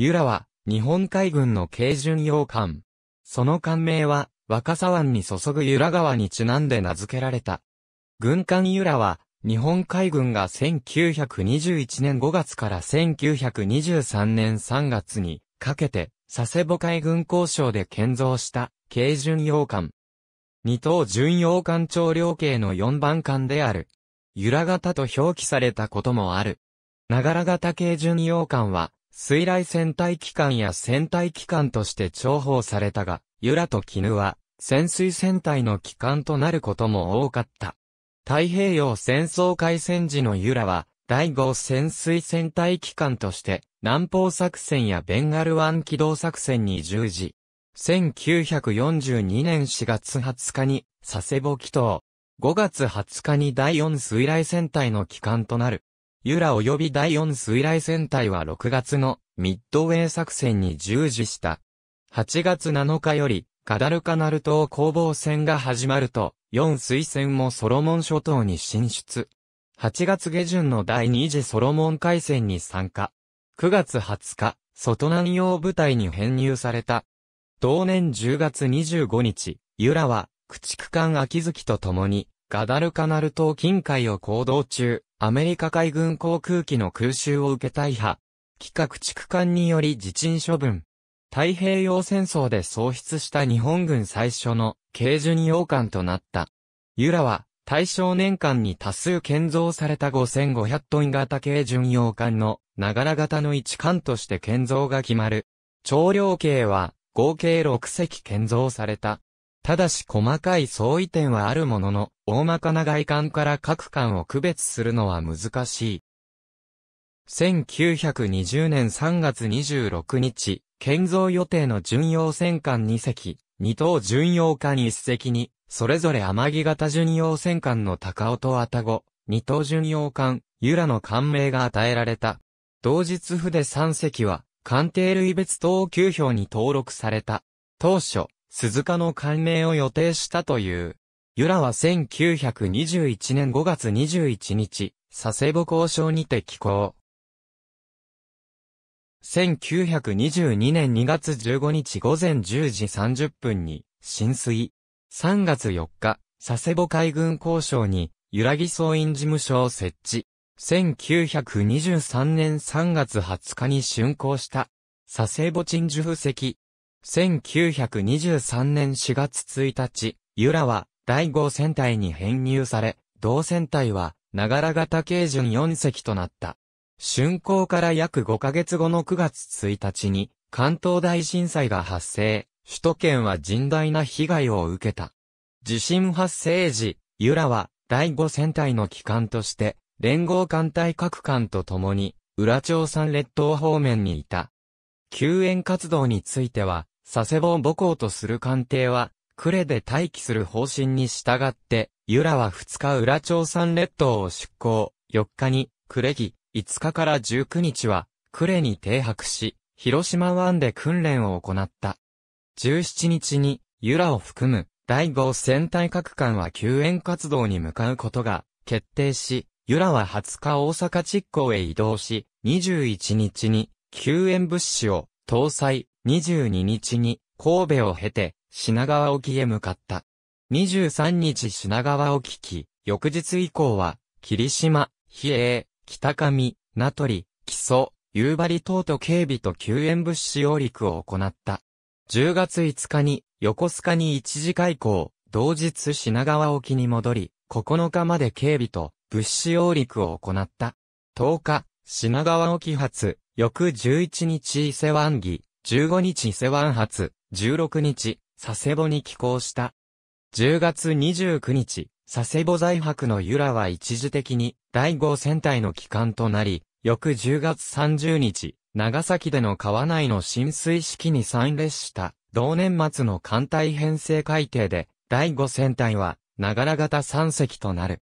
由良は、日本海軍の軽巡洋艦。その艦名は、若狭湾に注ぐ由良川にちなんで名付けられた。軍艦由良は、日本海軍が1921年5月から1923年3月にかけて、佐世保海軍交渉で建造した軽巡洋艦。二等巡洋艦長量系の四番艦である。由良型と表記されたこともある。ながら型軽巡洋艦は、水雷戦隊機関や戦隊機関として重宝されたが、ユラとキヌは、潜水戦隊の機関となることも多かった。太平洋戦争開戦時のユラは、第5潜水戦隊機関として、南方作戦やベンガル湾機動作戦に従事。1942年4月20日に、佐世保祈祷。5月20日に第4水雷戦隊の機関となる。ユラ及び第4水雷戦隊は6月のミッドウェイ作戦に従事した。8月7日より、カダルカナル島攻防戦が始まると、4水戦もソロモン諸島に進出。8月下旬の第2次ソロモン海戦に参加。9月20日、外南洋部隊に編入された。同年10月25日、ユラは、駆逐艦秋月と共に、ガダルカナル島近海を行動中、アメリカ海軍航空機の空襲を受け大破、企画畜艦により自沈処分。太平洋戦争で喪失した日本軍最初の軽巡洋艦となった。ユラは大正年間に多数建造された5500トン型軽巡洋艦の長ら型の一艦として建造が決まる。長量計は合計6隻建造された。ただし細かい相違点はあるものの、大まかな外観から各館を区別するのは難しい。1920年3月26日、建造予定の巡洋戦艦2隻、2等巡洋艦1隻に、それぞれ天城型巡洋戦艦の高尾と愛宕、2等巡洋艦、由良の艦名が与えられた。同日筆3隻は、艦艇類別等級表に登録された。当初、鈴鹿の艦名を予定したという。由良は1921年5月21日、佐世保交渉にて寄港。1922年2月15日午前10時30分に浸水。3月4日、佐世保海軍交渉に揺らぎ総員事務所を設置。1923年3月20日に竣工した。佐世保鎮守布石。1923年4月1日、由良は第5戦隊に編入され、同戦隊は、長良型軽巡4隻となった。竣工から約5ヶ月後の9月1日に、関東大震災が発生、首都圏は甚大な被害を受けた。地震発生時、由良は、第5戦隊の機関として、連合艦隊各艦と共に、浦町山列島方面にいた。救援活動については、佐世保母校とする艦艇は、呉で待機する方針に従って、由良は2日浦朝山列島を出港、4日に呉木、5日から19日は呉に停泊し、広島湾で訓練を行った。17日に由良を含む第5戦隊各艦は救援活動に向かうことが決定し、由良は20日大阪地港へ移動し、21日に救援物資を搭載、22日に神戸を経て品川沖へ向かった。23日品川沖き、翌日以降は、霧島、比叡、北上、名取、木曽、夕張等と警備と救援物資揚陸を行った。10月5日に、横須賀に一時開港、同日品川沖に戻り、9日まで警備と物資揚陸を行った。10日、品川沖発、翌11日伊勢湾儀、15日伊勢湾発、16日、佐世保に寄港した。10月29日、佐世保在泊の由良は一時的に第5戦隊の帰還となり、翌10月30日、長崎での川内の浸水式に参列した、同年末の艦隊編成改定で、第5戦隊は、長良型三隻となる。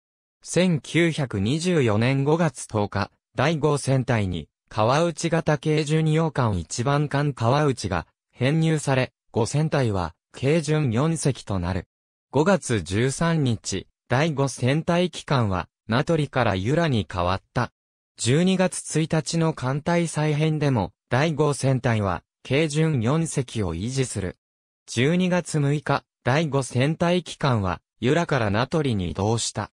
1924年5月10日、第5戦隊に、川内型軽巡洋艦一番艦川内が、編入され、5戦隊は、軽巡4隻となる。5月13日、第5戦隊機関は、名取から由良に変わった。12月1日の艦隊再編でも、第5戦隊は、軽巡4隻を維持する。12月6日、第5戦隊機関は、由良から名取に移動した。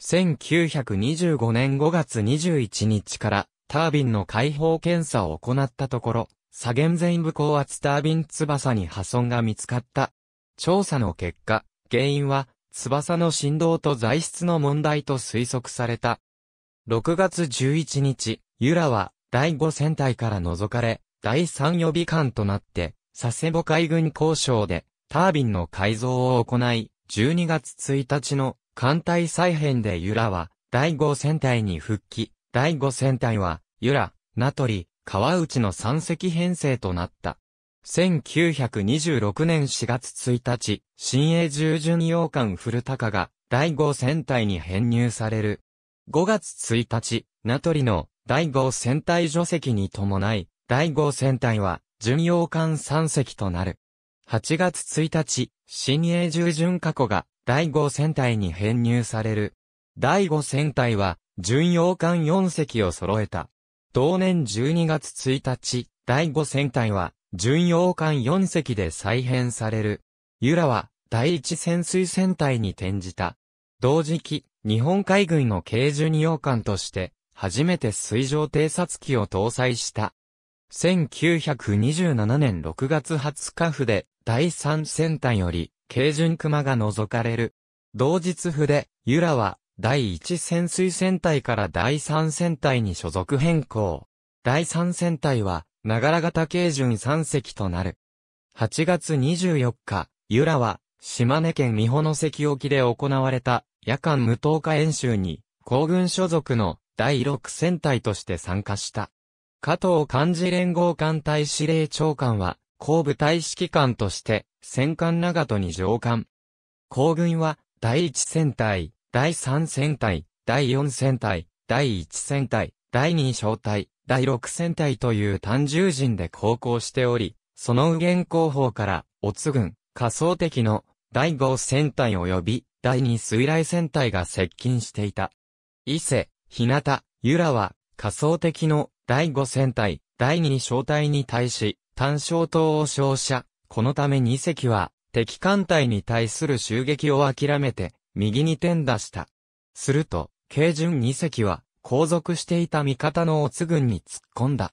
1925年5月21日から、タービンの解放検査を行ったところ、左舷前部高圧タービン翼に破損が見つかった。調査の結果、原因は、翼の振動と材質の問題と推測された。6月11日、ユラは第5戦隊から除かれ、第3予備艦となって、佐世保海軍交渉でタービンの改造を行い、12月1日の艦隊再編でユラは第5戦隊に復帰、第5戦隊はユラ、ナトリ、川内の三隻編成となった。1926年4月1日、新英従順洋艦古高が第五戦隊に編入される。5月1日、名取の第五戦隊除籍に伴い、第五戦隊は巡洋艦三隻となる。8月1日、新英従順過去が第五戦隊に編入される。第五戦隊は巡洋艦四隻を揃えた。同年12月1日、第5戦隊は、巡洋艦4隻で再編される。ユラは、第1潜水戦隊に転じた。同時期、日本海軍の軽巡洋艦として、初めて水上偵察機を搭載した。1927年6月20日府で、第3戦隊より、軽巡熊が除かれる。同日府で、ユラは、第1潜水船隊から第3船隊に所属変更。第3船隊は、長良型軽巡3隻となる。8月24日、由良は、島根県美保関沖で行われた、夜間無投下演習に、皇軍所属の第6戦隊として参加した。加藤漢字連合艦隊司令長官は、後部隊指揮官として、戦艦長門に上官。皇軍は、第1戦隊、第3戦隊、第4戦隊、第1戦隊、第2小隊、第6戦隊という単獣陣で航行しており、その右舷後方から、オツ軍、仮想敵の、第5戦隊及び、第2水雷戦隊が接近していた。伊勢、日向、由良は、仮想敵の、第5戦隊、第2小隊に対し、単小島を照射。このため2隻は、敵艦隊に対する襲撃を諦めて、右に転打した。すると、軽順二隻は、後続していた味方のオツ軍に突っ込んだ。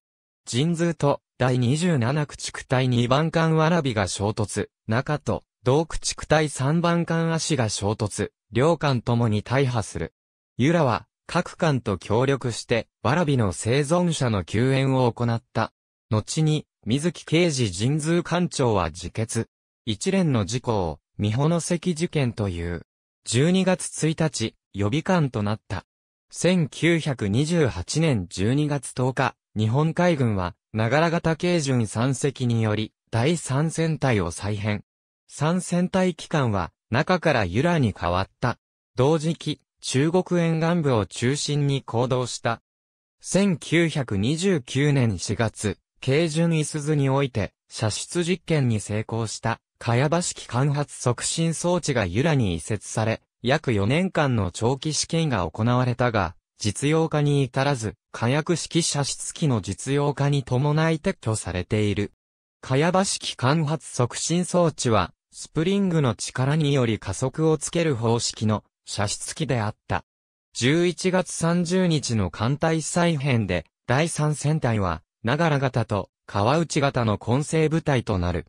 神通と、第27駆逐隊2番艦わらびが衝突、中と、同駆逐隊3番艦足が衝突、両艦ともに大破する。由良は、各艦と協力して、わらびの生存者の救援を行った。後に、水木刑事神通艦長は自決。一連の事故を、三保の関事件という。12月1日、予備官となった。1928年12月10日、日本海軍は、長良型軽巡三隻により、第三戦隊を再編。三戦隊機関は、中から由良に変わった。同時期、中国沿岸部を中心に行動した。1929年4月、軽巡いす図において、射出実験に成功した。かやば式間発促進装置がユラに移設され、約4年間の長期試験が行われたが、実用化に至らず、火薬式射出機の実用化に伴い撤去されている。かや場式間発促進装置は、スプリングの力により加速をつける方式の射出機であった。11月30日の艦隊再編で、第3戦隊は、長良型と川内型の混成部隊となる。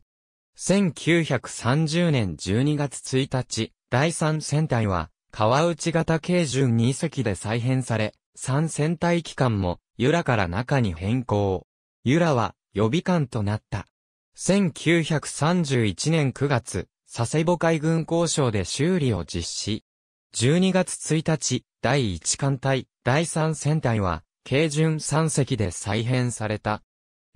1930年12月1日、第3戦隊は、川内型軽巡2隻で再編され、3戦隊機関も、由良から中に変更。由良は、予備艦となった。1931年9月、佐世保海軍交渉で修理を実施。12月1日、第1艦隊、第3戦隊は、軽巡3隻で再編された。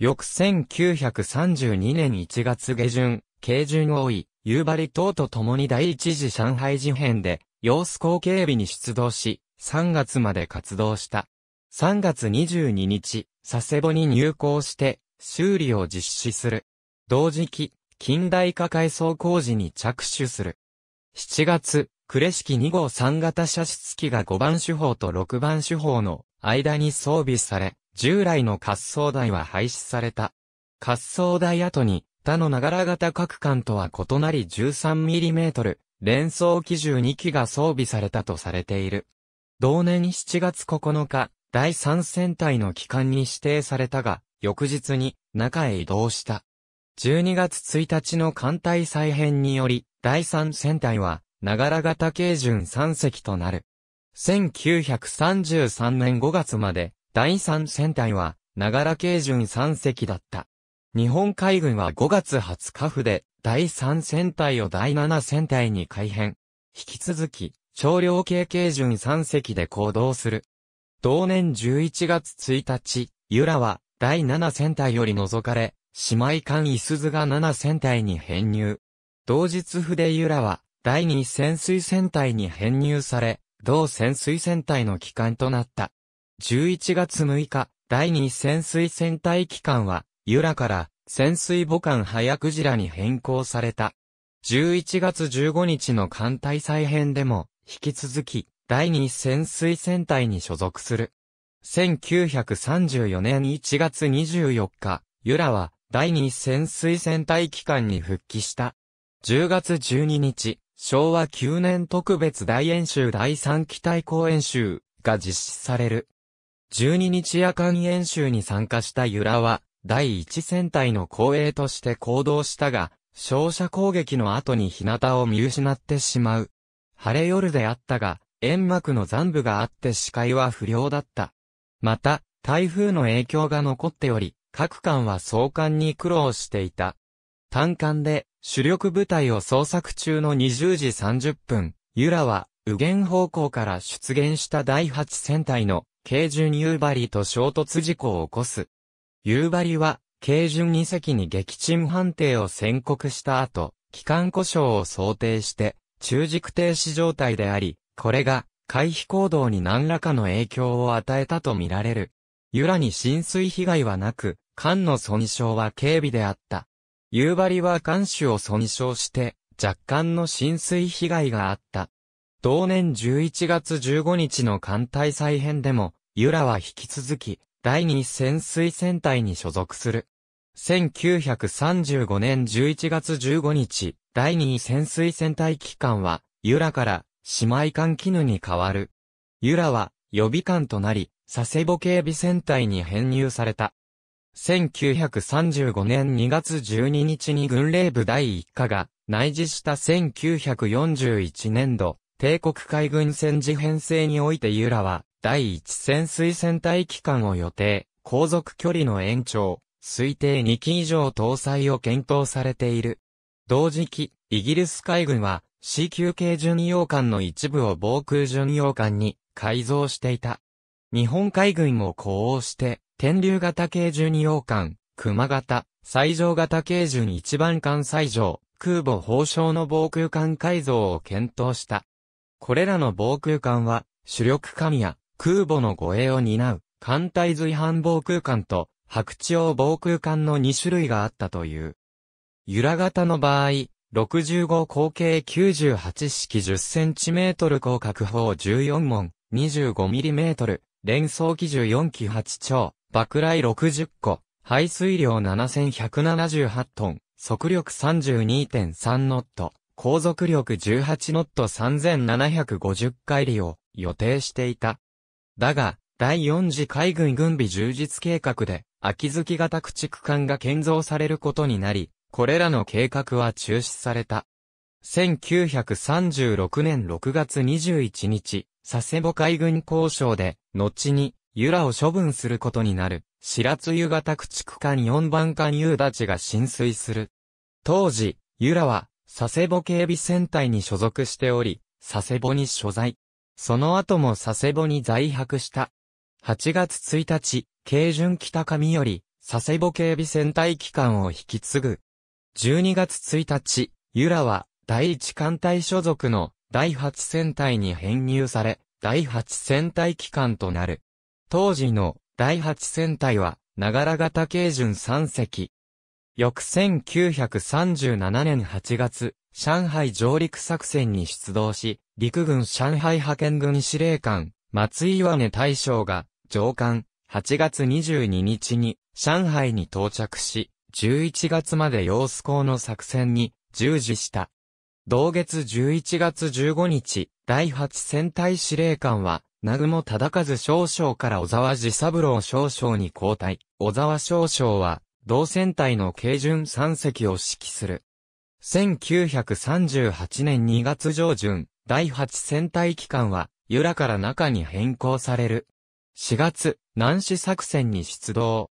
翌1932年1月下旬、慶順王位、夕張等と共に第一次上海事変で、洋子後警備に出動し、3月まで活動した。3月22日、佐世保に入港して、修理を実施する。同時期、近代化改装工事に着手する。7月、呉式2号3型射出機が5番手法と6番手法の間に装備され、従来の滑走台は廃止された。滑走台後に他のながら型各艦とは異なり 13mm 連装機12機が装備されたとされている。同年7月9日、第3戦隊の機関に指定されたが、翌日に中へ移動した。12月1日の艦隊再編により、第3戦隊は、ながら型軽巡3隻となる。1933年5月まで、第3戦隊は、ながら軽巡3隻だった。日本海軍は5月20日府で、第3戦隊を第7戦隊に改編。引き続き、長量系軽巡3隻で行動する。同年11月1日、由良は、第7戦隊より除かれ、姉妹艦伊鈴が7戦隊に編入。同日で由良は、第2潜水戦隊に編入され、同潜水戦隊の機関となった。11月6日、第2潜水船隊機関は、由良から潜水母艦早クジラに変更された。11月15日の艦隊再編でも、引き続き、第2潜水船隊に所属する。1934年1月24日、由良は、第2潜水船隊機関に復帰した。10月12日、昭和9年特別大演習第3機体公演習が実施される。12日夜間演習に参加した由良は、第一戦隊の後衛として行動したが、照射攻撃の後に日向を見失ってしまう。晴れ夜であったが、煙幕の残部があって視界は不良だった。また、台風の影響が残っており、各艦は送艦に苦労していた。単艦で主力部隊を捜索中の20時30分、ユラは、右舷方向から出現した第8戦隊の軽巡夕張と衝突事故を起こす。夕張は、軽巡2隻に撃沈判定を宣告した後、機関故障を想定して、中軸停止状態であり、これが、回避行動に何らかの影響を与えたとみられる。由良に浸水被害はなく、艦の損傷は軽微であった。夕張は艦首を損傷して、若干の浸水被害があった。同年11月15日の艦隊再編でも、ユラは引き続き、第2潜水戦隊に所属する。1935年11月15日、第2潜水戦隊機関は、ユラから姉妹艦絹に変わる。ユラは予備艦となり、佐世保警備戦隊に編入された。1935年2月12日に軍令部第1課が内示した1941年度、帝国海軍戦時編成においてユーラは、第一潜水戦隊機関を予定、航続距離の延長、推定2機以上搭載を検討されている。同時期、イギリス海軍は C 級系巡洋艦の一部を防空巡洋艦に改造していた。日本海軍も呼応して、天竜型系巡洋艦、熊型、最上型系巡一番艦最上、空母砲床の防空艦改造を検討した。これらの防空艦は、主力艦や空母の護衛を担う艦隊随伴防空艦と白地用防空艦の2種類があったという。由良型の場合、65口径98式 10cm 広角砲14門 25mm 連装機14機8丁爆雷60個排水量7178トン速力32.3ノット航続力18ノット3750回利を予定していた。だが、第4次海軍軍備充実計画で、秋月型駆逐艦が建造されることになり、これらの計画は中止された。1936年6月21日、佐世保海軍交渉で、後に、ユラを処分することになる、白津湯型駆逐艦4番艦ユーダチが浸水する。当時、ユラは、佐世保警備戦隊に所属しており、佐世保に所在。その後も佐世保に在泊した。8月1日、京順北上より、佐世保警備戦隊機関を引き継ぐ。12月1日、由良は、第一艦隊所属の第8戦隊に編入され、第8戦隊機関となる。当時の第8戦隊は、長良型京順3隻、翌1937年8月、上海上陸作戦に出動し、陸軍上海派遣軍司令官、松井岩根大将が、上官、8月22日に、上海に到着し、11月まで様子校の作戦に、従事した。同月11月15日、第8戦隊司令官は、南雲忠和少将から小沢治三郎少将に交代。小沢少将は、同船体の軽巡3隻を指揮する。1938年2月上旬、第8戦隊機関は、由良から中に変更される。4月、南市作戦に出動。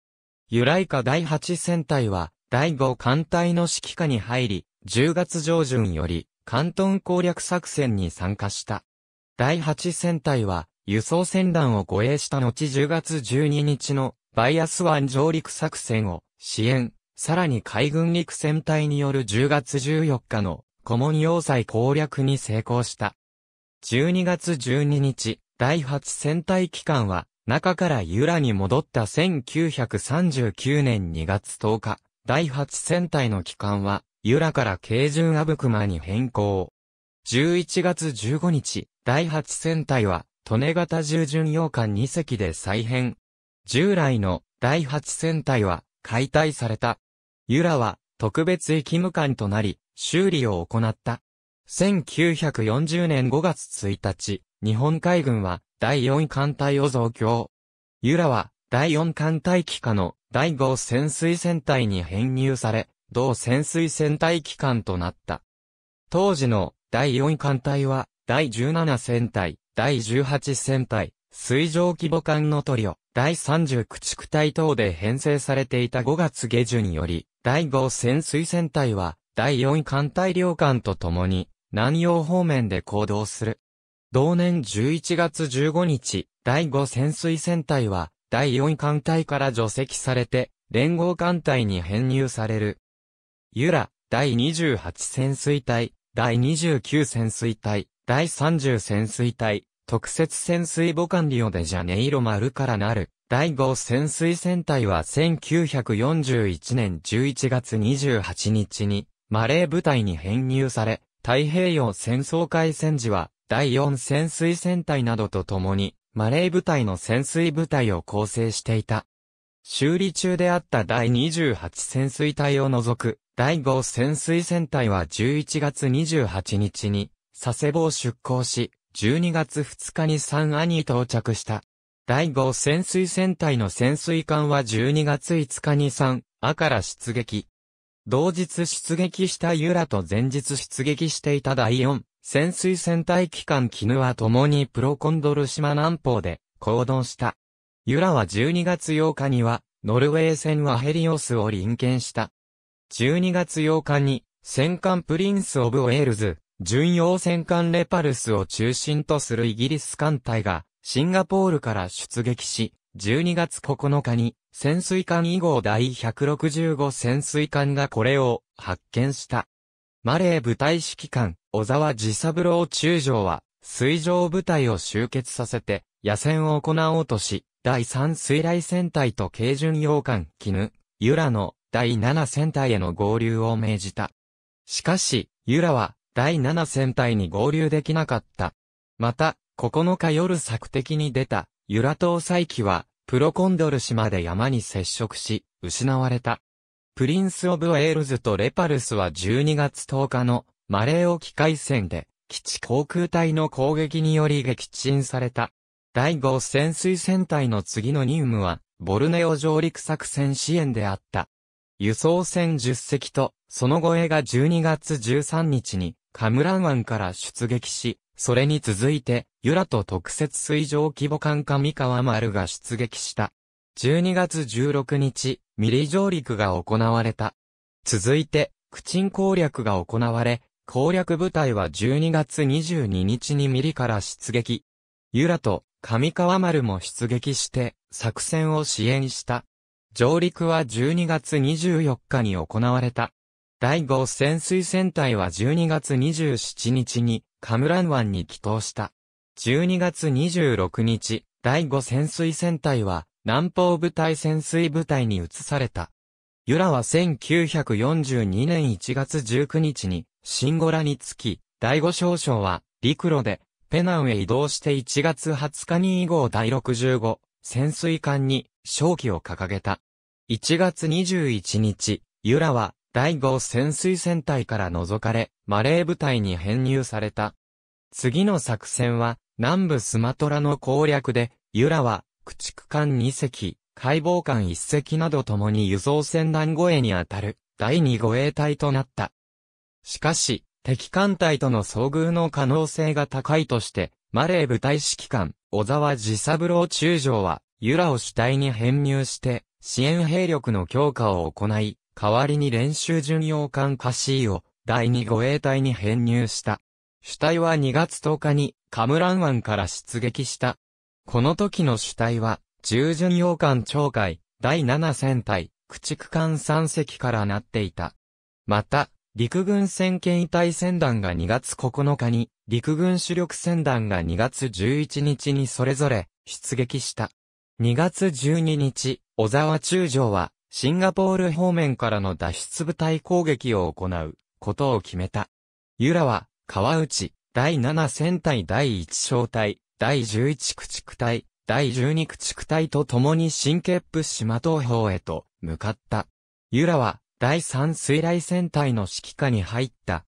由来下第8戦隊は、第5艦隊の指揮下に入り、10月上旬より、関東攻略作戦に参加した。第8戦隊は、輸送船団を護衛した後10月12日の、バイアス湾上陸作戦を、支援、さらに海軍陸戦隊による10月14日の古モ要塞攻略に成功した。12月12日、第8戦隊機関は、中から由良に戻った1939年2月10日、第8戦隊の機関は、由良から軽巡ブクマに変更。11月15日、第8戦隊は、利根型従順洋艦2隻で再編。従来の第8戦隊は、解体された。ユラは特別駅務官となり、修理を行った。1940年5月1日、日本海軍は第4艦隊を増強。ユラは第4艦隊機下の第5潜水戦隊に編入され、同潜水戦隊機関となった。当時の第4艦隊は第17戦隊、第18戦隊、水上規模艦のトリオ、第30駆逐隊等で編成されていた5月下旬により、第5潜水船隊は、第4艦隊領艦と共に、南洋方面で行動する。同年11月15日、第5潜水船隊は、第4艦隊から除籍されて、連合艦隊に編入される。ユラ、第28潜水隊、第29潜水隊、第30潜水隊、特設潜水母艦リオデジャネイロ丸からなる、第5潜水船隊は1941年11月28日に、マレー部隊に編入され、太平洋戦争開戦時は、第4潜水船隊などと共に、マレー部隊の潜水部隊を構成していた。修理中であった第28潜水隊を除く、第5潜水船隊は11月28日に、佐世保を出港し、12月2日に三アに到着した。第5潜水船隊の潜水艦は12月5日に3アから出撃。同日出撃したユラと前日出撃していた第4潜水船隊機関キヌは共にプロコンドル島南方で行動した。ユラは12月8日にはノルウェー船はヘリオスを臨検した。12月8日に戦艦プリンス・オブ・ウェールズ、巡洋戦艦レパルスを中心とするイギリス艦隊が、シンガポールから出撃し、12月9日に、潜水艦2号第165潜水艦がこれを発見した。マレー部隊指揮官、小沢治三郎中将は、水上部隊を集結させて、野戦を行おうとし、第3水雷戦隊と軽巡洋艦、絹、ユラの第7戦隊への合流を命じた。しかし、ユラは、第7戦隊に合流できなかった。また、9日夜作敵に出た、ユラ島再起は、プロコンドル島で山に接触し、失われた。プリンス・オブ・ウェールズとレパルスは12月10日のマレー沖海戦で、基地航空隊の攻撃により撃沈された。第5潜水戦隊の次の任務は、ボルネオ上陸作戦支援であった。輸送船10隻と、その護衛が12月13日に、カムラン湾から出撃し、それに続いて、ユラと特設水上規模艦上川丸が出撃した。12月16日、ミリ上陸が行われた。続いて、クチン攻略が行われ、攻略部隊は12月22日にミリから出撃。ユラと上川丸も出撃して、作戦を支援した。上陸は12月24日に行われた。第5潜水船隊は12月27日にカムラン湾に帰投した。12月26日、第5潜水船隊は南方部隊潜水部隊に移された。ユラは1942年1月19日にシンゴラに着き、第5少将は陸路でペナンへ移動して1月20日に以後第65潜水艦に勝機を掲げた。1月21日、ユラは第5潜水戦隊から除かれ、マレー部隊に編入された。次の作戦は、南部スマトラの攻略で、ユラは、駆逐艦2隻、解剖艦1隻などともに輸送船団護衛にあたる、第2護衛隊となった。しかし、敵艦隊との遭遇の可能性が高いとして、マレー部隊指揮官、小沢治三郎中将は、ユラを主体に編入して、支援兵力の強化を行い、代わりに練習巡洋艦カシーを第2護衛隊に編入した。主体は2月10日にカムラン湾から出撃した。この時の主体は、従巡洋艦長海、第7戦隊、駆逐艦3隻からなっていた。また、陸軍戦遺体船団が2月9日に、陸軍主力船団が2月11日にそれぞれ出撃した。2月12日、小沢中将はシンガポール方面からの脱出部隊攻撃を行うことを決めた。ユラは、川内、第7戦隊第1小隊、第11駆逐隊、第12駆逐隊と共に新ケップ島東方へと向かった。ユラは、第3水雷戦隊の指揮下に入った。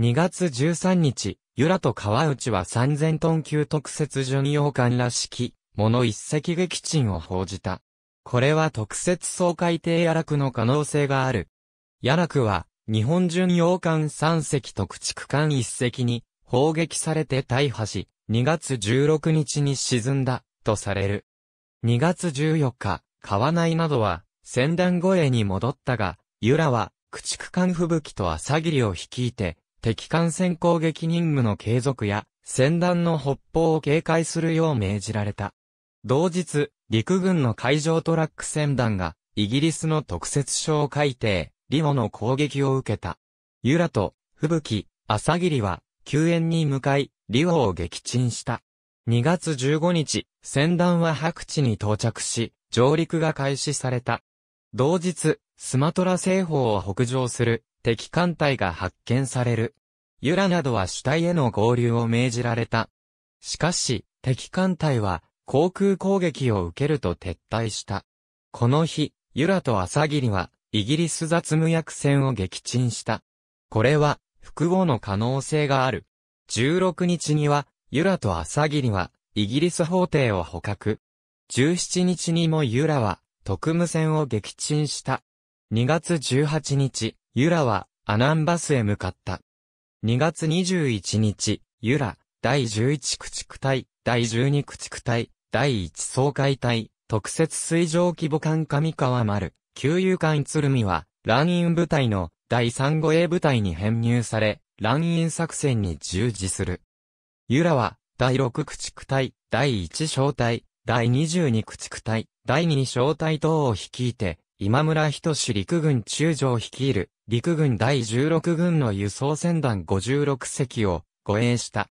2月13日、ユラと川内は3000トン級特設巡洋艦らしき、もの一隻撃沈を報じた。これは特設総海艇野楽の可能性がある。野楽は、日本巡洋艦3隻と駆逐艦1隻に、砲撃されて大破し、2月16日に沈んだ、とされる。2月14日、川内などは、戦団護衛に戻ったが、由良は、駆逐艦吹雪と朝霧を率いて、敵艦船攻撃任務の継続や、戦団の北方を警戒するよう命じられた。同日、陸軍の海上トラック船団が、イギリスの特設小海底、リオの攻撃を受けた。ユラと、吹雪、朝霧は、救援に向かい、リオを撃沈した。2月15日、船団は白地に到着し、上陸が開始された。同日、スマトラ西方を北上する敵艦隊が発見される。ユラなどは主体への合流を命じられた。しかし、敵艦隊は航空攻撃を受けると撤退した。この日、ユラと朝霧は、イギリス雑務役船を撃沈した。これは、複合の可能性がある。16日には、ユラと朝霧は、イギリス法廷を捕獲。17日にもユラは、特務船を撃沈した。2月18日、ユラは、アナンバスへ向かった。2月21日、ユラ、第11駆逐隊、第12駆逐隊、第一総会隊、特設水上規模艦上川丸、給油艦鶴見は、乱院部隊の第三護衛部隊に編入され、乱院作戦に従事する。由良は、第6駆逐隊、第1小隊、第22駆逐隊、第2小隊等を率いて、今村仁志陸軍中将率いる、陸軍第16軍の輸送船団56隻を護衛した。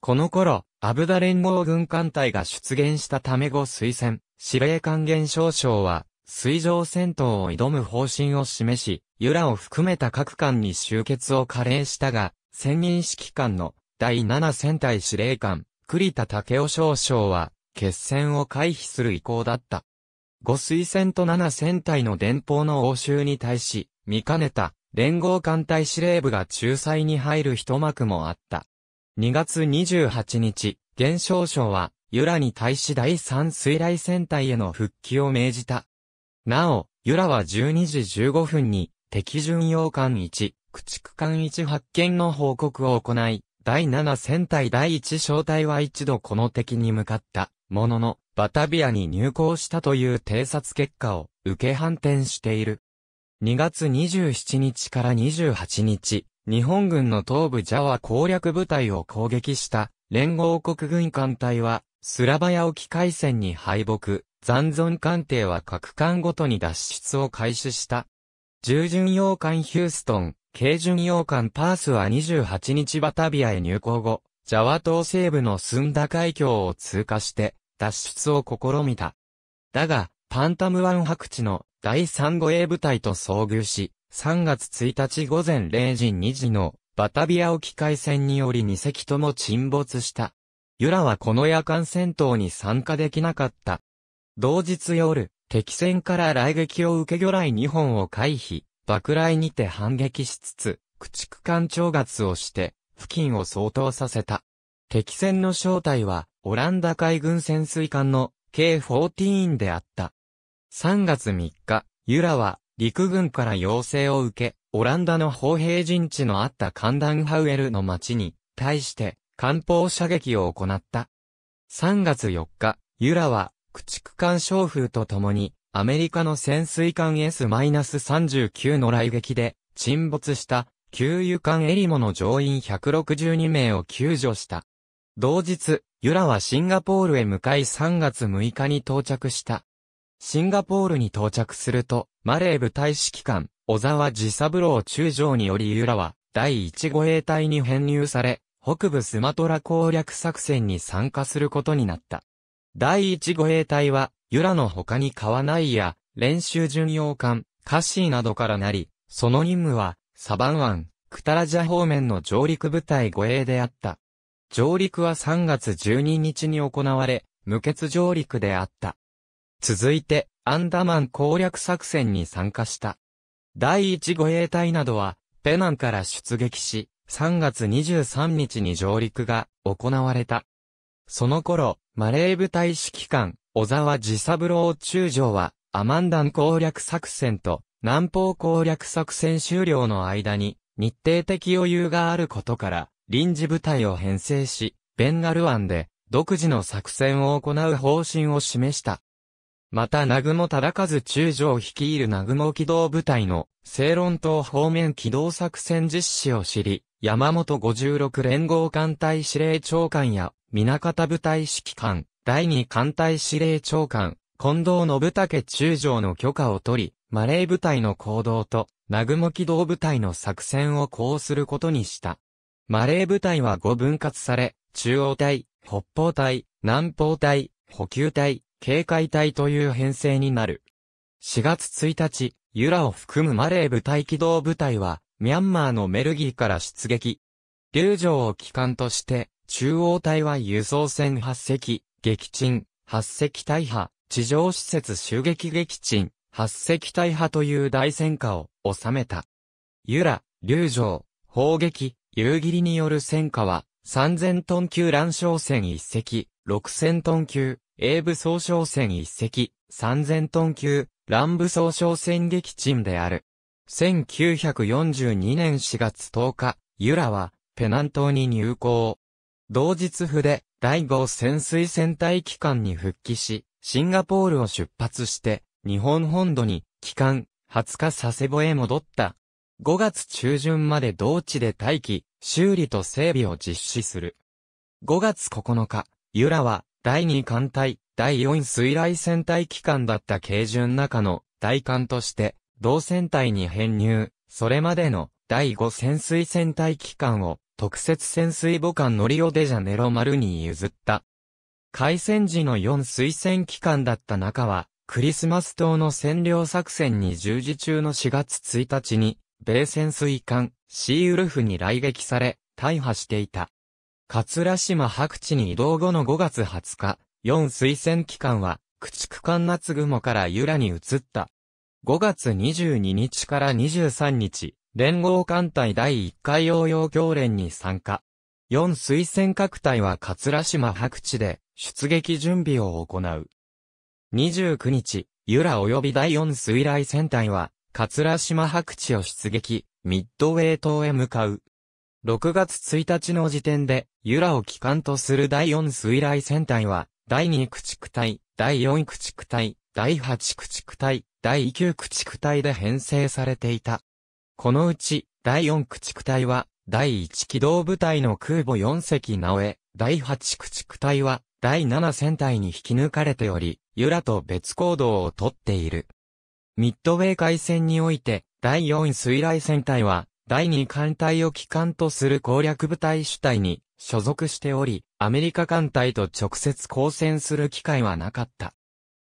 この頃、アブダ連合軍艦隊が出現したため後推薦、司令官現象省は、水上戦闘を挑む方針を示し、ユラを含めた各艦に集結を加齢したが、専任指揮官の第7戦隊司令官、栗田武雄少将は、決戦を回避する意向だった。五水戦と7戦隊の電報の応酬に対し、見かねた連合艦隊司令部が仲裁に入る一幕もあった。2月28日、現象省は、ユラに対し第3水雷戦隊への復帰を命じた。なお、ユラは12時15分に、敵巡洋艦1、駆逐艦1発見の報告を行い、第7戦隊第1小隊は一度この敵に向かった、ものの、バタビアに入港したという偵察結果を受け反転している。2月27日から28日、日本軍の東部ジャワ攻略部隊を攻撃した連合国軍艦隊はスラバヤ沖海戦に敗北、残存艦艇は各艦ごとに脱出を開始した。従巡洋艦ヒューストン、軽巡洋艦パースは28日バタビアへ入港後、ジャワ島西部のスンダ海峡を通過して脱出を試みた。だが、パンタムワン白地の第3護衛部隊と遭遇し、3月1日午前0時2時のバタビア沖海戦により2隻とも沈没した。ユラはこの夜間戦闘に参加できなかった。同日夜、敵船から来撃を受け魚雷2本を回避、爆雷にて反撃しつつ、駆逐艦長月をして、付近を相当させた。敵船の正体は、オランダ海軍潜水艦の K-14 であった。3月3日、ユラは陸軍から要請を受け、オランダの砲兵陣地のあったカンダンハウエルの町に、対して、艦砲射撃を行った。3月4日、ユラは、駆逐艦将風と共に、アメリカの潜水艦 S-39 の来撃で、沈没した、給油艦エリモの乗員162名を救助した。同日、ユラはシンガポールへ向かい3月6日に到着した。シンガポールに到着すると、マレー部隊指揮官、小沢寺三郎中将によりユラは、第1護衛隊に編入され、北部スマトラ攻略作戦に参加することになった。第1護衛隊は、ユラの他に川内や、練習巡洋艦、カシーなどからなり、その任務は、サバン湾、クタラジャ方面の上陸部隊護衛であった。上陸は3月12日に行われ、無欠上陸であった。続いて、アンダマン攻略作戦に参加した。第一護衛隊などは、ペナンから出撃し、3月23日に上陸が行われた。その頃、マレー部隊指揮官、小沢治三郎中将は、アマンダン攻略作戦と南方攻略作戦終了の間に、日程的余裕があることから、臨時部隊を編成し、ベンガル湾で、独自の作戦を行う方針を示した。また南雲忠和中将率いる南雲機動部隊の、正論島方面機動作戦実施を知り、山本56連合艦隊司令長官や、港方部隊指揮官、第2艦隊司令長官、近藤信武中将の許可を取り、マレー部隊の行動と、南雲機動部隊の作戦をこうすることにした。マレー部隊は5分割され、中央隊、北方隊、南方隊、補給隊、警戒隊という編成になる。4月1日、ユラを含むマレー部隊機動部隊は、ミャンマーのメルギーから出撃。流城を機関として、中央隊は輸送船8隻、撃沈、8隻大破、地上施設襲撃撃沈、8隻大破という大戦果を収めた。ユラ、流城、砲撃、夕霧による戦果は、3000トン級乱小船1隻、6000トン級、英武総商船一隻、3000トン級、乱武総商船撃沈である。1942年4月10日、ユラは、ペナン島に入港。同日府で、第5潜水船隊機関に復帰し、シンガポールを出発して、日本本土に、帰還、20日佐世保へ戻った。5月中旬まで同地で待機、修理と整備を実施する。5月9日、ユラは、第2艦隊、第4水雷戦隊機関だった軽巡中の大艦として、同戦隊に編入、それまでの第5潜水戦隊機関を特設潜水母艦のリオデジャネロ丸に譲った。海戦時の4水戦機関だった中は、クリスマス島の占領作戦に従事中の4月1日に、米潜水艦、シーウルフに来撃され、大破していた。桂島白地に移動後の5月20日、4推薦機関は、駆逐艦夏雲から由良に移った。5月22日から23日、連合艦隊第1回応用教連に参加。4推薦各隊は桂島白地で出撃準備を行う。29日、由良及び第4水雷戦隊は、桂島白地を出撃、ミッドウェイ島へ向かう。6月1日の時点で、ユラを機関とする第4水雷戦隊は、第2駆逐隊、第4駆逐隊、第8駆逐隊、第9駆逐隊で編成されていた。このうち、第4駆逐隊は、第1機動部隊の空母4隻直え、第8駆逐隊は、第7戦隊に引き抜かれており、ユラと別行動をとっている。ミッドウェー海戦において、第4水雷戦隊は、第2艦隊を機関とする攻略部隊主体に所属しており、アメリカ艦隊と直接交戦する機会はなかった。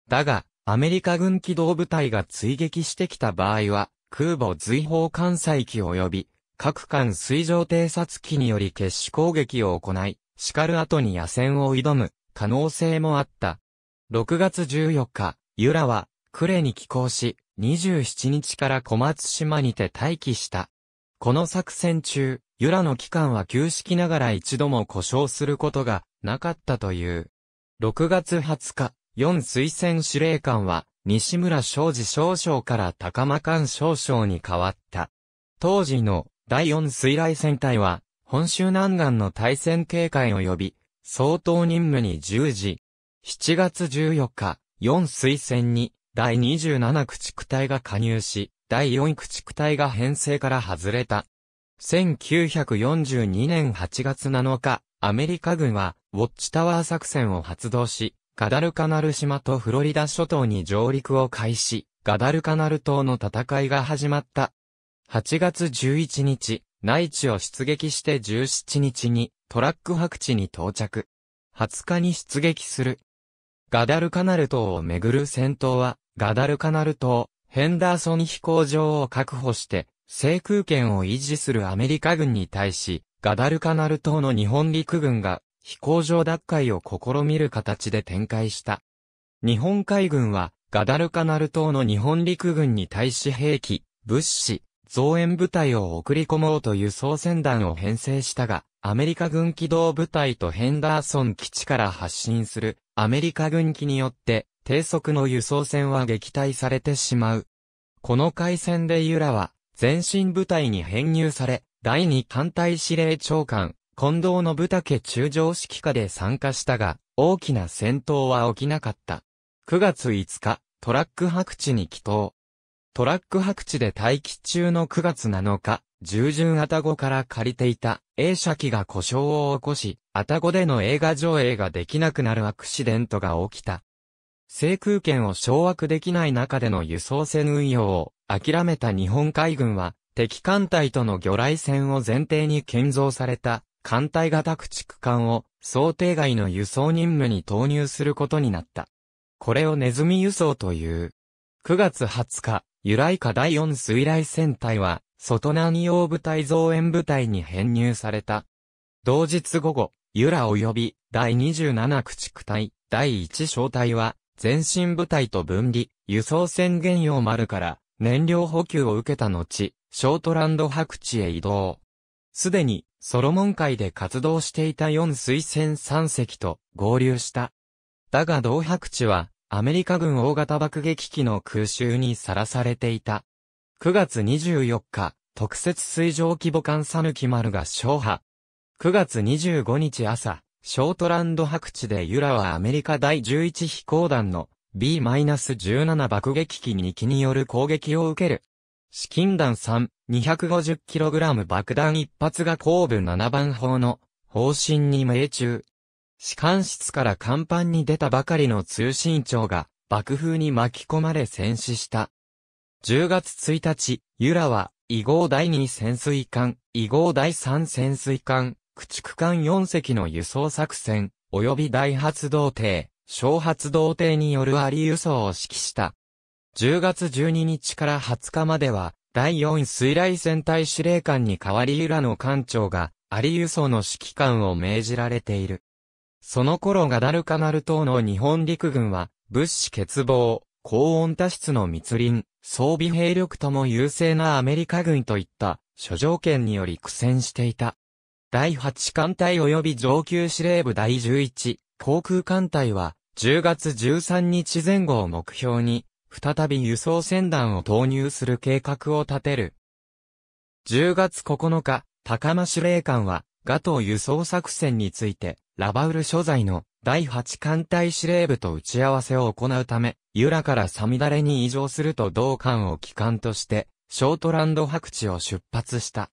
だが、アメリカ軍機動部隊が追撃してきた場合は、空母随砲艦載機及び、各艦水上偵察機により決死攻撃を行い、叱る後に野戦を挑む可能性もあった。6月14日、ユラは、クレに寄港し、27日から小松島にて待機した。この作戦中、ユラの機関は旧式ながら一度も故障することがなかったという。6月20日、4推薦司令官は、西村昌司少将から高間官少将に変わった。当時の第4水雷戦隊は、本州南岸の対戦警戒及び、相当任務に従事。7月14日、4推薦に、第27駆逐隊が加入し、第4駆逐隊が編成から外れた。1942年8月7日、アメリカ軍は、ウォッチタワー作戦を発動し、ガダルカナル島とフロリダ諸島に上陸を開始、ガダルカナル島の戦いが始まった。8月11日、内地を出撃して17日にトラック白地に到着。20日に出撃する。ガダルカナル島をめぐる戦闘は、ガダルカナル島、ヘンダーソン飛行場を確保して、制空権を維持するアメリカ軍に対し、ガダルカナル島の日本陸軍が飛行場奪回を試みる形で展開した。日本海軍はガダルカナル島の日本陸軍に対し兵器、物資、増援部隊を送り込もうという総船団を編成したが、アメリカ軍機動部隊とヘンダーソン基地から発進するアメリカ軍機によって低速の輸送船は撃退されてしまう。この海戦でユラは、前進部隊に編入され、第二艦隊司令長官、近藤信武中将指揮下で参加したが、大きな戦闘は起きなかった。9月5日、トラック白地に帰投。トラック白地で待機中の9月7日、従順アタゴから借りていた A 車機が故障を起こし、アタゴでの映画上映ができなくなるアクシデントが起きた。制空権を掌握できない中での輸送船運用を諦めた日本海軍は、敵艦隊との魚雷戦を前提に建造された艦隊型駆逐艦を想定外の輸送任務に投入することになった。これをネズミ輸送という。9月20日、由来下第4水雷戦隊は、外南洋部隊増援部隊に編入された。同日午後、由良及び第27駆逐隊、第1小隊は、前進部隊と分離、輸送船原用丸から燃料補給を受けた後、ショートランド白地へ移動。すでに、ソロモン海で活動していた4水船3隻と合流した。だが同白地は、アメリカ軍大型爆撃機の空襲にさらされていた。9月24日、特設水上規模艦サヌキ丸が勝破。9月25日朝、ショートランド白地でユラはアメリカ第11飛行団の B-17 爆撃機2機による攻撃を受ける。資金弾 3-250kg 爆弾1発が後部7番砲の方針に命中。士官室から甲板に出たばかりの通信長が爆風に巻き込まれ戦死した。10月1日、ユラは、異号第2潜水艦、異号第3潜水艦、駆逐艦4隻の輸送作戦、及び大発動艇、小発動艇によるアリ輸送を指揮した。10月12日から20日までは、第4水雷戦隊司令官に代わり良の艦長が、アリ輸送の指揮官を命じられている。その頃ガダルカナル島の日本陸軍は、物資欠乏、高温多湿の密林、装備兵力とも優勢なアメリカ軍といった諸条件により苦戦していた。第8艦隊及び上級司令部第11航空艦隊は10月13日前後を目標に再び輸送船団を投入する計画を立てる。10月9日、高間司令官は、ガトー輸送作戦について、ラバウル所在の第8艦隊司令部と打ち合わせを行うため、ユラからサミダレに移乗すると同艦を機関として、ショートランド白地を出発した。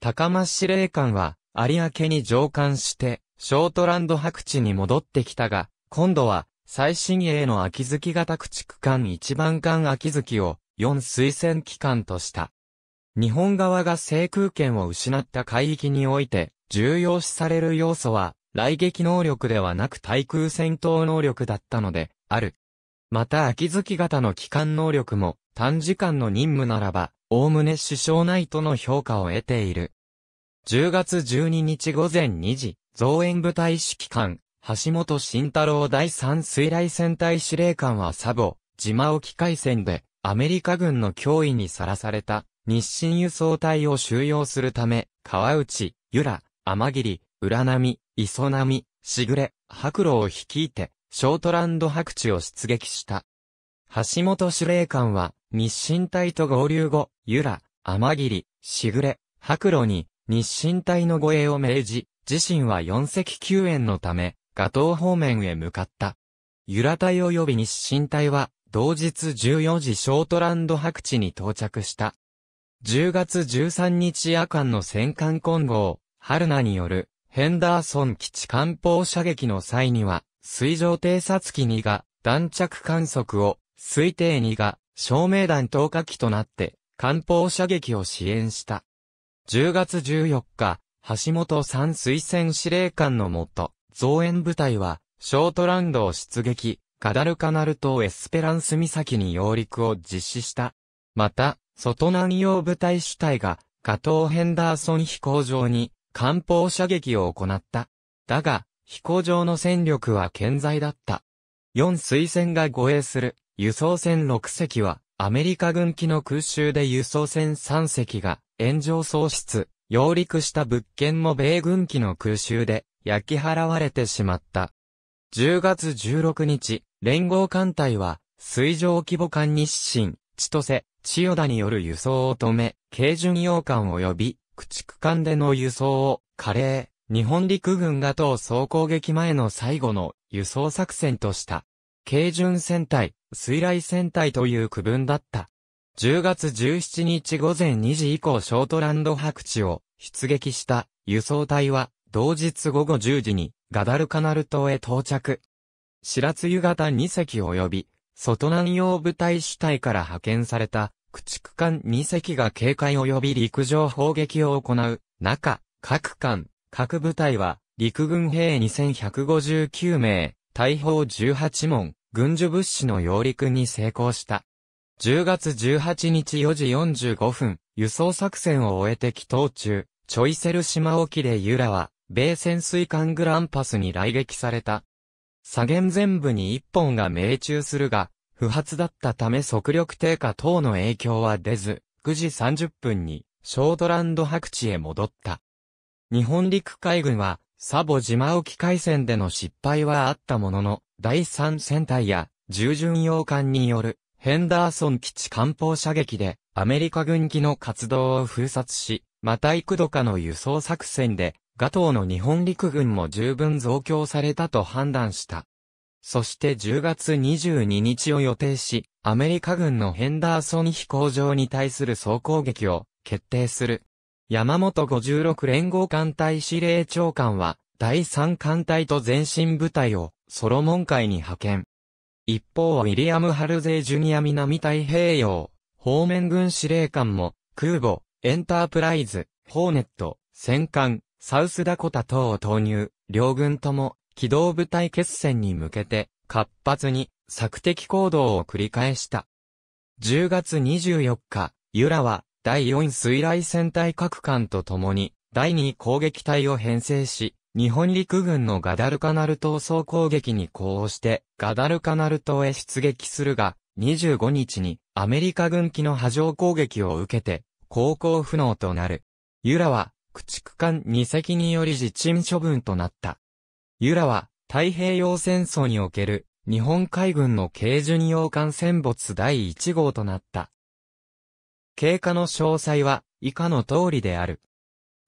高間司令官は、有明に上艦して、ショートランド白地に戻ってきたが、今度は、最新鋭の秋月型駆逐艦一番艦秋月を、4推薦機関とした。日本側が制空権を失った海域において、重要視される要素は、来撃能力ではなく対空戦闘能力だったので、ある。また秋月型の機関能力も、短時間の任務ならば、おおむね支障ないとの評価を得ている。10月12日午前2時、増援部隊指揮官、橋本慎太郎第3水雷戦隊司令官はサボ、島沖海戦で、アメリカ軍の脅威にさらされた、日清輸送隊を収容するため、川内、由良、天霧、浦波、磯波、しぐれ、白露を率いて、ショートランド白地を出撃した。橋本司令官は、日清隊と合流後、由良、天霧、しぐれ、白露に、日清隊の護衛を命じ、自身は四隻救援のため、ガトー方面へ向かった。ユラ隊及び日清隊は、同日14時ショートランド白地に到着した。10月13日夜間の戦艦混合、春名による、ヘンダーソン基地艦砲射撃の際には、水上偵察機2が、弾着観測を、推定2が、照明弾投下機となって、艦砲射撃を支援した。10月14日、橋本三推薦司令官のもと、増援部隊は、ショートランドを出撃、ガダルカナル島エスペランス岬に揚陸を実施した。また、外南洋部隊主体が、加藤ヘンダーソン飛行場に、艦砲射撃を行った。だが、飛行場の戦力は健在だった。4推薦が護衛する、輸送船6隻は、アメリカ軍機の空襲で輸送船3隻が炎上喪失、揚陸した物件も米軍機の空襲で焼き払われてしまった。10月16日、連合艦隊は、水上規模艦日清、千歳、千代田による輸送を止め、軽巡洋艦及び、駆逐艦での輸送を、加齢。日本陸軍が党総攻撃前の最後の輸送作戦とした。軽巡戦隊、水雷戦隊という区分だった。10月17日午前2時以降ショートランド白地を出撃した輸送隊は同日午後10時にガダルカナル島へ到着。白津湯型2隻及び外南洋部隊主体から派遣された駆逐艦2隻が警戒及び陸上砲撃を行う中、各艦、各部隊は陸軍兵2159名、大砲18門、軍需物資の揚陸に成功した。10月18日4時45分、輸送作戦を終えて帰島中、チョイセル島沖でユラは、米潜水艦グランパスに来撃された。左舷全部に一本が命中するが、不発だったため速力低下等の影響は出ず、9時30分に、ショートランド白地へ戻った。日本陸海軍は、サボ島沖海戦での失敗はあったものの、第三戦隊や従巡洋艦によるヘンダーソン基地艦砲射撃でアメリカ軍機の活動を封殺し、また幾度かの輸送作戦で、ガトーの日本陸軍も十分増強されたと判断した。そして10月22日を予定し、アメリカ軍のヘンダーソン飛行場に対する総攻撃を決定する。山本56連合艦隊司令長官は、第3艦隊と前進部隊をソロモン海に派遣。一方ウィリアム・ハルゼイ・ジュニア南太平洋方面軍司令官も空母、エンタープライズ、ホーネット、戦艦、サウスダコタ等を投入、両軍とも機動部隊決戦に向けて活発に策敵行動を繰り返した。10月24日、ユラは第4水雷戦隊各艦と共に第2攻撃隊を編成し、日本陸軍のガダルカナル島総攻撃に呼応して、ガダルカナル島へ出撃するが、25日にアメリカ軍機の波状攻撃を受けて、航行不能となる。ユラは、駆逐艦2隻により自沈処分となった。ユラは、太平洋戦争における、日本海軍の軽巡洋艦戦没第1号となった。経過の詳細は、以下の通りである。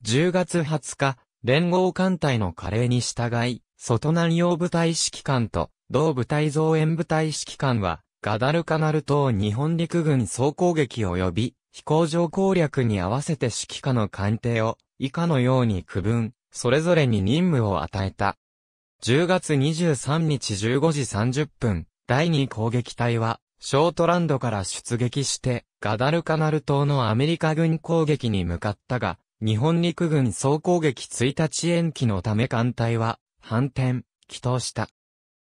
10月20日、連合艦隊の加齢に従い、外南洋部隊指揮官と、同部隊増援部隊指揮官は、ガダルカナル島日本陸軍総攻撃及び、飛行場攻略に合わせて指揮下の艦艇を、以下のように区分、それぞれに任務を与えた。10月23日15時30分、第2攻撃隊は、ショートランドから出撃して、ガダルカナル島のアメリカ軍攻撃に向かったが、日本陸軍総攻撃1日延期のため艦隊は、反転、帰投した。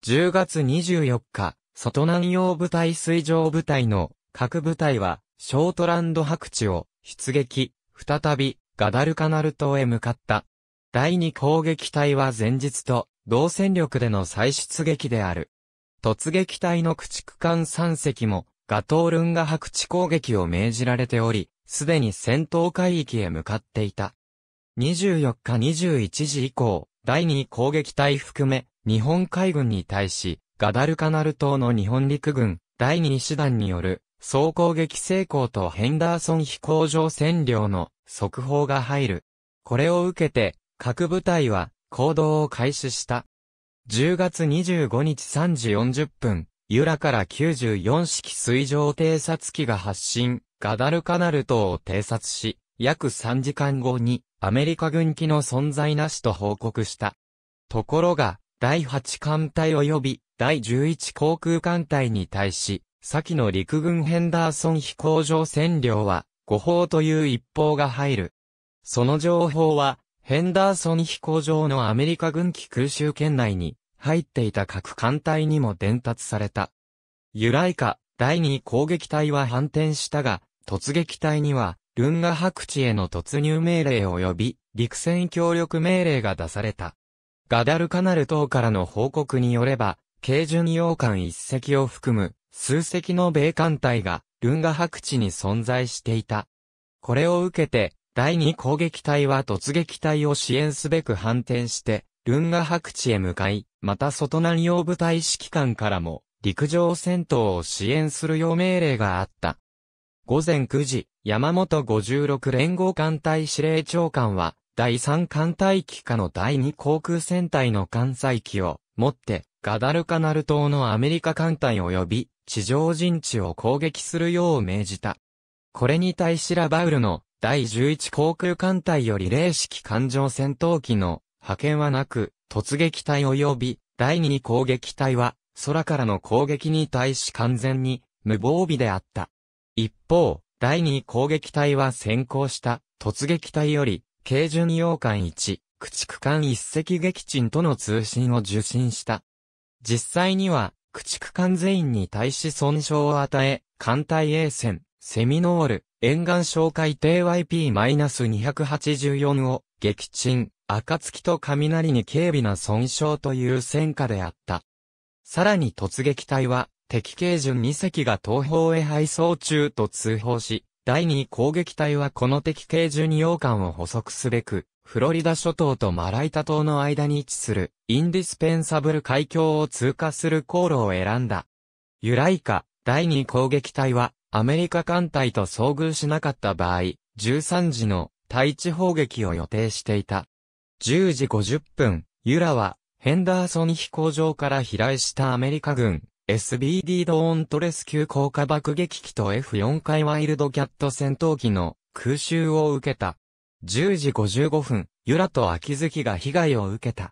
10月24日、外南洋部隊水上部隊の各部隊は、ショートランド白地を出撃、再び、ガダルカナル島へ向かった。第2攻撃隊は前日と、同戦力での再出撃である。突撃隊の駆逐艦3隻も、ガトールンが白地攻撃を命じられており、すでに戦闘海域へ向かっていた。24日21時以降、第2攻撃隊含め、日本海軍に対し、ガダルカナル島の日本陸軍、第2師団による、総攻撃成功とヘンダーソン飛行場占領の速報が入る。これを受けて、各部隊は行動を開始した。10月25日3時40分、ユラから94式水上偵察機が発進、ガダルカナル島を偵察し、約3時間後にアメリカ軍機の存在なしと報告した。ところが、第8艦隊及び第11航空艦隊に対し、先の陸軍ヘンダーソン飛行場占領は、誤報という一報が入る。その情報は、ヘンダーソン飛行場のアメリカ軍機空襲圏内に入っていた各艦隊にも伝達された。由来か、第2攻撃隊は反転したが、突撃隊には、ルンガ白地への突入命令及び、陸戦協力命令が出された。ガダルカナル島からの報告によれば、軽巡洋艦一隻を含む、数隻の米艦隊が、ルンガ白地に存在していた。これを受けて、第2攻撃隊は突撃隊を支援すべく反転して、ルンガ白地へ向かい、また外南洋部隊指揮官からも、陸上戦闘を支援するよう命令があった。午前9時、山本56連合艦隊司令長官は、第3艦隊機下の第2航空戦隊の艦載機を持って、ガダルカナル島のアメリカ艦隊及び地上陣地を攻撃するよう命じた。これに対しラバウルの第11航空艦隊より零式艦上戦闘機の派遣はなく、突撃隊及び第二攻撃隊は空からの攻撃に対し完全に無防備であった。一方、第二攻撃隊は先行した突撃隊より、軽巡洋艦1、駆逐艦1隻撃沈との通信を受信した。実際には、駆逐艦全員に対し損傷を与え、艦隊 A 戦、セミノール、沿岸哨戒艇 YP-284 を撃沈。暁と雷に軽微な損傷という戦果であった。さらに突撃隊は、敵軽巡2隻が東方へ配送中と通報し、第2攻撃隊はこの敵軽巡洋艦を捕捉すべく、フロリダ諸島とマライタ島の間に位置する、インディスペンサブル海峡を通過する航路を選んだ。由来か、第2攻撃隊は、アメリカ艦隊と遭遇しなかった場合、13時の対地砲撃を予定していた。10時50分、ユラは、ヘンダーソン飛行場から飛来したアメリカ軍、SBD ドーントレス級降下爆撃機と F4 回ワイルドキャット戦闘機の空襲を受けた。10時55分、ユラと秋月が被害を受けた。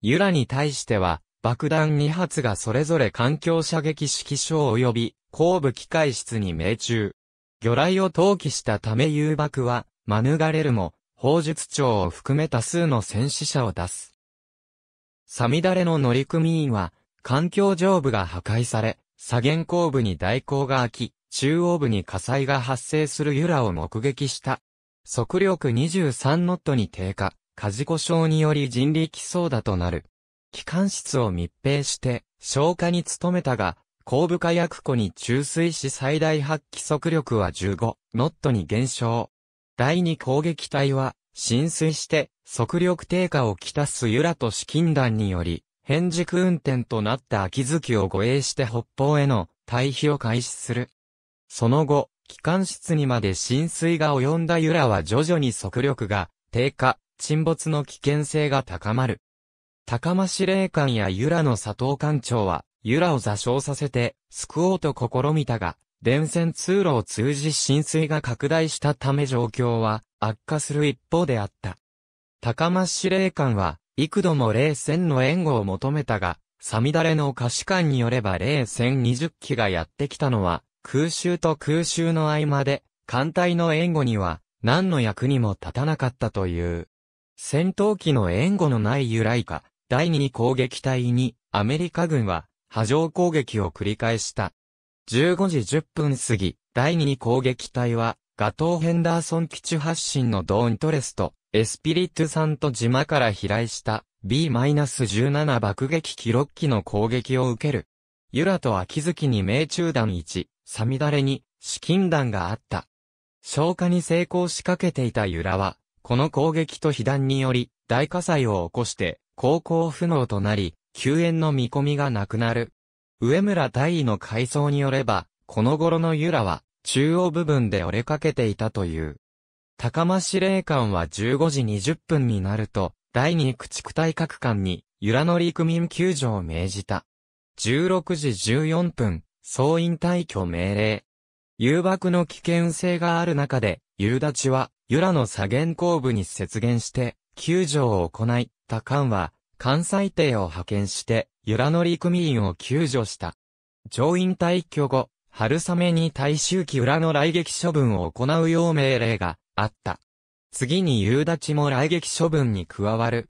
ユラに対しては、爆弾2発がそれぞれ環境射撃指揮所及び後部機械室に命中。魚雷を投棄したため誘爆は免れるも、砲術長を含め多数の戦死者を出す。サミダレの乗組員は、環境上部が破壊され、左舷後部に大光が開き、中央部に火災が発生するユラを目撃した。速力23ノットに低下、火事故障により人力操だとなる。機関室を密閉して、消火に努めたが、後部火薬庫に注水し最大発揮速力は15ノットに減少。第2攻撃隊は、浸水して、速力低下をきたすユラと資金弾により、変軸運転となった秋月を護衛して北方への退避を開始する。その後、機関室にまで浸水が及んだユラは徐々に速力が低下、沈没の危険性が高まる。高間司令官やユラの佐藤艦長は、ユラを座礁させて、救おうと試みたが、電線通路を通じ浸水が拡大したため状況は悪化する一方であった。高松司令官は、幾度も冷戦の援護を求めたが、サミダレの可視官によれば冷戦20機がやってきたのは、空襲と空襲の合間で、艦隊の援護には、何の役にも立たなかったという。戦闘機の援護のない由来か、第二攻撃隊に、アメリカ軍は、波状攻撃を繰り返した。15時10分過ぎ、第2攻撃隊は、ガトー・ヘンダーソン基地発進のドーントレスと、エスピリットさんと島から飛来した B-17 爆撃機6機の攻撃を受ける。ユラと秋月に命中弾1、サミダレに資金弾があった。消火に成功しかけていたユラは、この攻撃と被弾により大火災を起こして、航行不能となり、救援の見込みがなくなる。上村大尉の回想によれば、この頃の由良は、中央部分で折れかけていたという。高間司令官は15時20分になると、第2駆逐隊各艦に、由良の陸民救助を命じた。16時14分、総員退去命令。誘爆の危険性がある中で、夕立は、由良の左舷後部に接現して、救助を行い、他艦は、関西艇を派遣して、由良乗組員を救助した。上院退去後、春雨に大衆期裏の来撃処分を行うよう命令があった。次に夕立も来撃処分に加わる。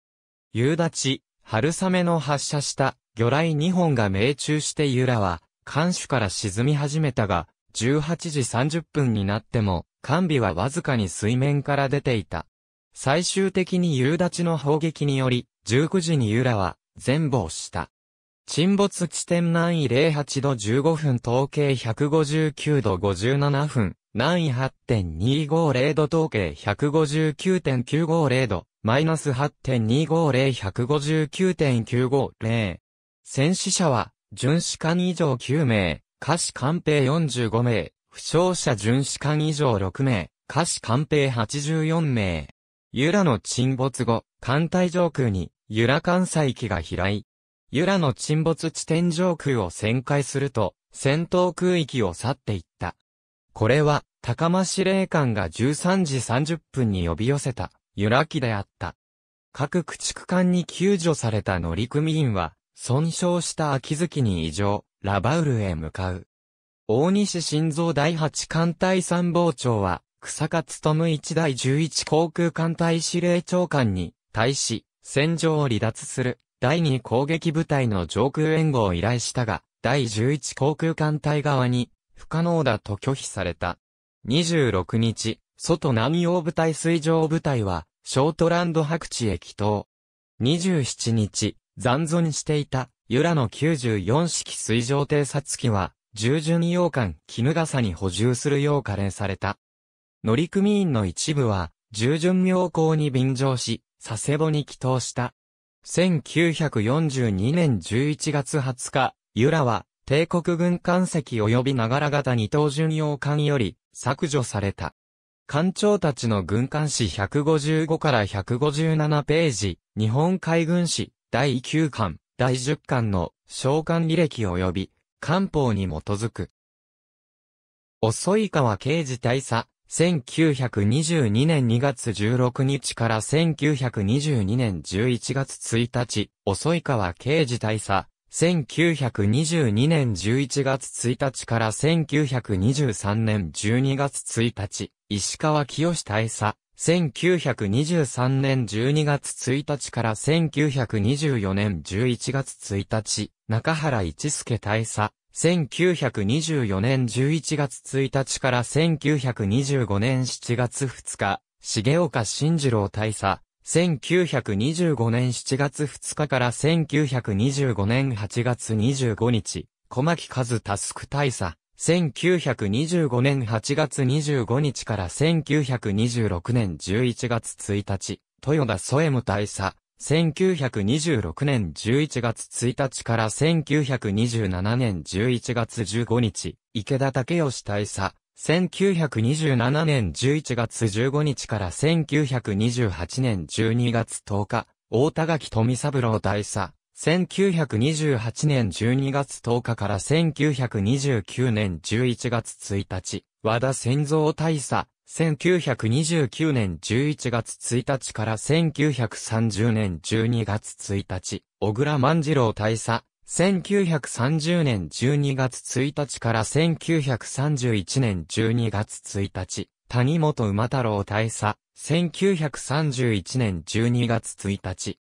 夕立、春雨の発射した魚雷2本が命中して由良は、艦首から沈み始めたが、18時30分になっても、艦尾はわずかに水面から出ていた。最終的に夕立の砲撃により、19時に由良は全貌した。沈没地点南緯08度15分統計159度57分、南緯8.250度統計159.950度、マイナス8.250159.950。戦死者は、巡視艦以上9名、下士艦兵45名、負傷者巡視艦以上6名、下士艦兵84名。ユラの沈没後、艦隊上空に、ユラ艦載機が飛来。ユラの沈没地点上空を旋回すると、戦闘空域を去っていった。これは、高間司令官が13時30分に呼び寄せた、ユラ機であった。各駆逐艦に救助された乗組員は、損傷した秋月に異常、ラバウルへ向かう。大西晋三第八艦隊参謀長は、草勝務一第11航空艦隊司令長官に、対し、戦場を離脱する。第2攻撃部隊の上空援護を依頼したが、第11航空艦隊側に、不可能だと拒否された。26日、外南洋部隊水上部隊は、ショートランド白地へ帰投。27日、残存していた、ユラの94式水上偵察機は、従順洋艦絹笠に補充するよう加令された。乗組員の一部は、従順洋行に便乗し、佐世保に帰投した。1942年11月20日、由良は、帝国軍艦籍及び長良型二等巡洋艦より、削除された。艦長たちの軍艦誌155から157ページ、日本海軍誌、第9艦、第10艦の、召喚履歴及び、官報に基づく。遅い川刑事大佐、1922年2月16日から1922年11月1日、遅川刑事大佐。1922年11月1日から1923年12月1日、石川清大佐。1923年12月1日から1924年11月1日、中原一助大佐。1924年11月1日から1925年7月2日、重岡慎次郎大佐。1925年7月2日から1925年8月25日、小牧和タスク大佐。1925年8月25日から1926年11月1日、豊田添武大佐。1926年11月1日から1927年11月15日、池田武義大佐。1927年11月15日から1928年12月10日、大田垣富三郎大佐。1928年12月10日から1929年11月1日、和田仙蔵大佐。1929年11月1日から1930年12月1日、小倉万次郎大佐、1930年12月1日から1931年12月1日、谷本馬太郎大佐、1931年12月1日。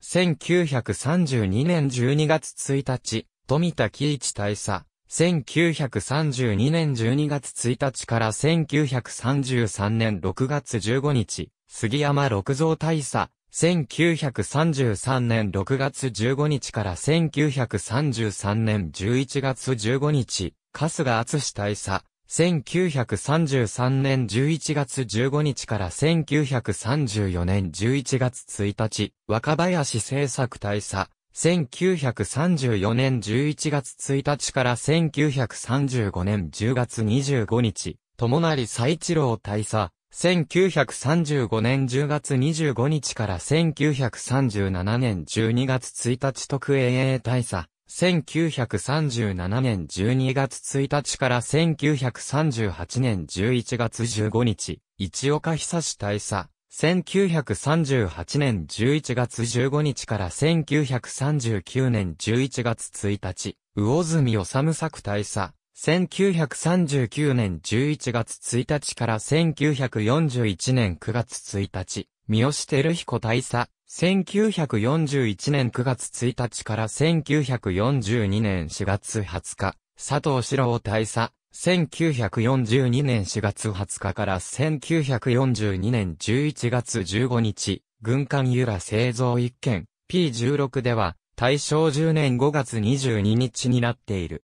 1932年12月1日、富田喜一大佐、1932年12月1日から1933年6月15日、杉山六蔵大佐、1933年6月15日から1933年11月15日、春日厚史大佐、1933年11月15日から1934年11月1日、若林製作大佐、1934年11月1日から1935年10月25日、友成佐一郎大佐、1935年10月25日から1937年12月1日特営大佐、1937年12月1日から1938年11月15日、市岡久志大佐、1938年11月15日から1939年11月1日、魚住治作大佐。1939年11月1日から1941年9月1日、三好照彦大佐。1941年9月1日から1942年4月20日、佐藤四郎大佐。1942年4月20日から1942年11月15日、軍艦由良製造一件 P16 では、大正10年5月22日になっている。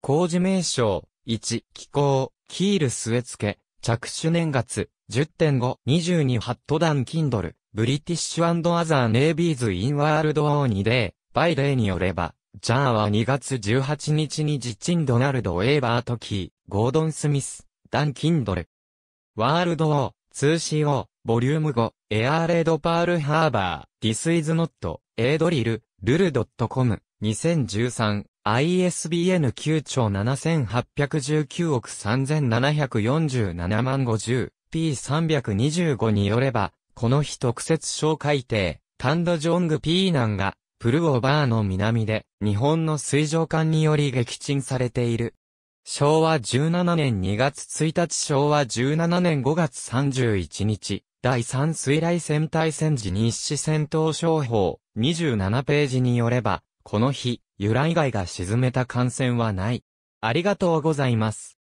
工事名称、1、気候、キール据付、け、着手年月、10.5、22ハットダンキンドル、ブリティッシュアザーネイビーズインワールドオーニデー、バイデーによれば、ジャーは2月18日にジッチン・ドナルド・エイーバート・キー、ゴードン・スミス、ダン・キンドル。ワールド・オー、通信ー、ボリューム5、エアーレード・パール・ハーバー、ディス・イズ・ノット、エイドリル、ルルドット・コム、2013、ISBN 9兆7819億3747万 50P325 によれば、この日特設紹介艇、タンドジョング・ピーナンが、プルオバーの南で、日本の水上艦により撃沈されている。昭和17年2月1日昭和17年5月31日、第3水雷戦隊戦時日誌戦闘商法27ページによれば、この日、由来外が沈めた艦船はない。ありがとうございます。